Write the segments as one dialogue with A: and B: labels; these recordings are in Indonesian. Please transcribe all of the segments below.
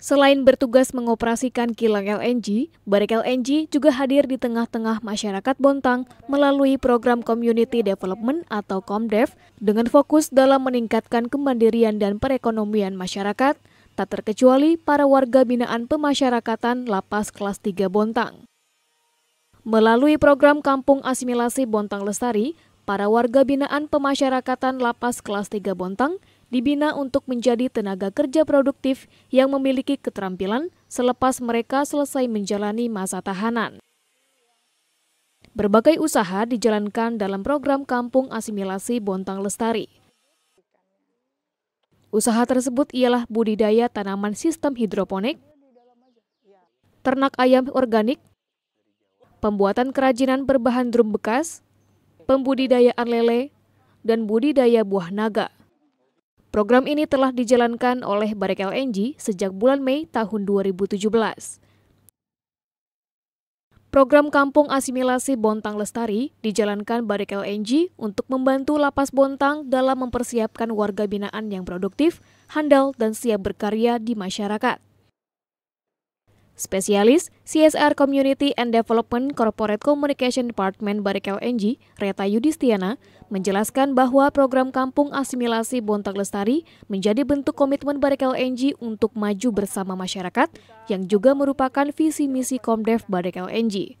A: Selain bertugas mengoperasikan kilang LNG, Barek LNG juga hadir di tengah-tengah masyarakat Bontang melalui program Community Development atau Comdev dengan fokus dalam meningkatkan kemandirian dan perekonomian masyarakat, tak terkecuali para warga binaan pemasyarakatan lapas kelas 3 Bontang. Melalui program Kampung Asimilasi Bontang Lestari, para warga binaan pemasyarakatan lapas kelas 3 Bontang dibina untuk menjadi tenaga kerja produktif yang memiliki keterampilan selepas mereka selesai menjalani masa tahanan. Berbagai usaha dijalankan dalam program Kampung Asimilasi Bontang Lestari. Usaha tersebut ialah budidaya tanaman sistem hidroponik, ternak ayam organik, pembuatan kerajinan berbahan drum bekas, pembudidayaan lele, dan budidaya buah naga. Program ini telah dijalankan oleh Barek LNG sejak bulan Mei tahun 2017. Program Kampung Asimilasi Bontang Lestari dijalankan Barek LNG untuk membantu lapas Bontang dalam mempersiapkan warga binaan yang produktif, handal, dan siap berkarya di masyarakat. Spesialis CSR Community and Development Corporate Communication Department Barik LNG, Reta Yudhistiana, menjelaskan bahwa program Kampung Asimilasi Bontang Lestari menjadi bentuk komitmen Barik LNG untuk maju bersama masyarakat yang juga merupakan visi misi Komdev Barik LNG.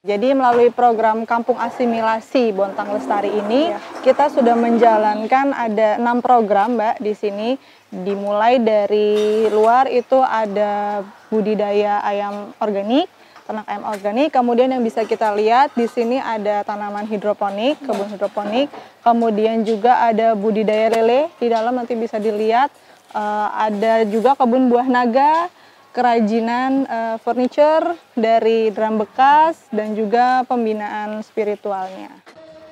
B: Jadi melalui program Kampung Asimilasi Bontang Lestari ini iya. kita sudah menjalankan ada enam program Mbak di sini dimulai dari luar itu ada budidaya ayam organik ternak ayam organik. Kemudian yang bisa kita lihat di sini ada tanaman hidroponik, iya. kebun hidroponik. Kemudian juga ada budidaya lele di dalam nanti bisa dilihat. Eh, ada juga kebun buah naga kerajinan uh, furniture dari drum bekas dan
A: juga pembinaan spiritualnya.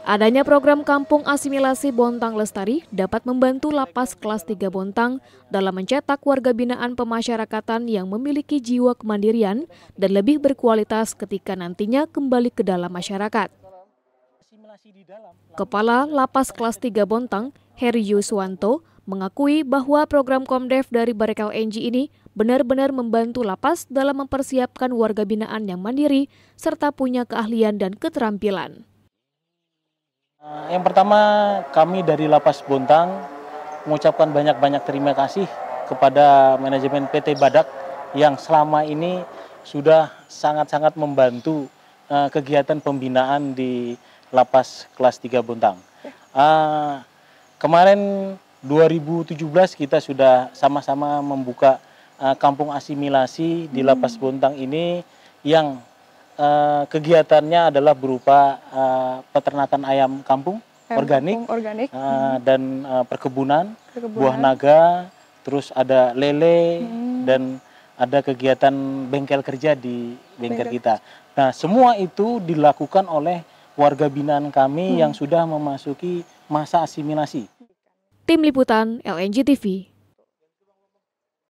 A: Adanya program Kampung Asimilasi Bontang Lestari dapat membantu lapas kelas 3 Bontang dalam mencetak warga binaan pemasyarakatan yang memiliki jiwa kemandirian dan lebih berkualitas ketika nantinya kembali ke dalam masyarakat. Kepala Lapas Kelas 3 Bontang, Heri Yuswanto, mengakui bahwa program Komdev dari Barekal NG ini benar-benar membantu lapas dalam mempersiapkan warga binaan yang mandiri serta punya keahlian dan keterampilan.
C: Eh, yang pertama, kami dari Lapas Bontang mengucapkan banyak-banyak terima kasih kepada manajemen PT Badak yang selama ini sudah sangat-sangat membantu eh, kegiatan pembinaan di Lapas kelas 3 Bontang. Uh, kemarin 2017 kita sudah sama-sama membuka uh, kampung asimilasi hmm. di Lapas Bontang ini yang uh, kegiatannya adalah berupa uh, peternakan ayam kampung ayam organik, kampung organik. Uh, hmm. dan uh, perkebunan, perkebunan, buah naga, terus ada lele hmm. dan ada kegiatan bengkel kerja di bengkel, bengkel kita. Nah, semua itu dilakukan oleh warga binaan kami hmm. yang sudah memasuki masa asimilasi.
A: Tim Liputan LNG TV